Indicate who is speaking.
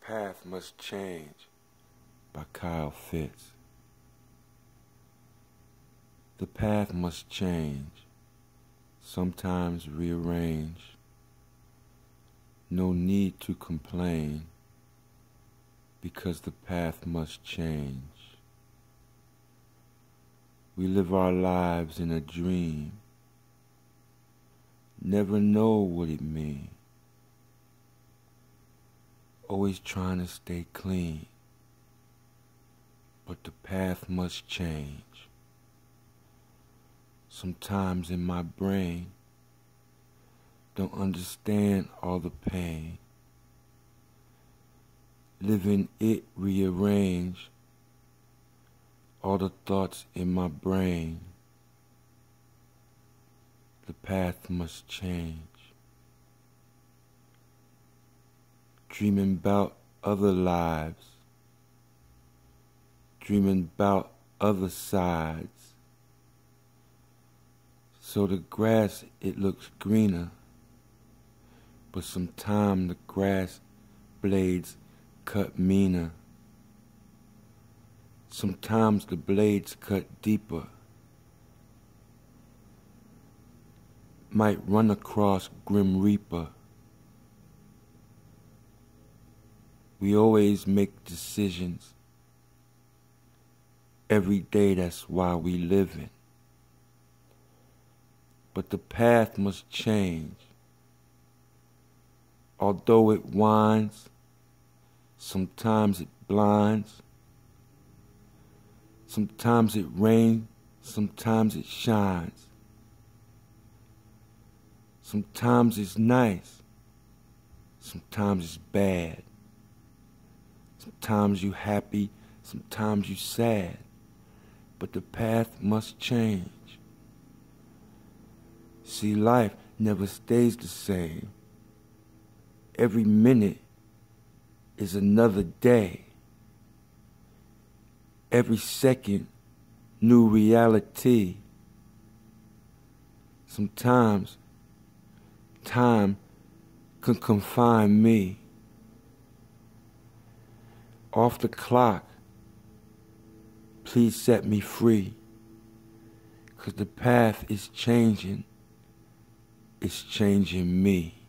Speaker 1: Path Must Change by Kyle Fitz. The path must change, sometimes rearrange. No need to complain because the path must change. We live our lives in a dream, never know what it means always trying to stay clean, but the path must change. Sometimes in my brain, don't understand all the pain. Living it rearrange all the thoughts in my brain. The path must change. dreaming about other lives, dreaming about other sides. So the grass, it looks greener, but sometimes the grass blades cut meaner. Sometimes the blades cut deeper. Might run across Grim Reaper. We always make decisions every day. That's why we live in. But the path must change. Although it winds, sometimes it blinds, sometimes it rains, sometimes it shines. Sometimes it's nice, sometimes it's bad. Sometimes you happy, sometimes you sad. But the path must change. See, life never stays the same. Every minute is another day. Every second, new reality. Sometimes, time can confine me off the clock. Please set me free. Because the path is changing, it's changing me.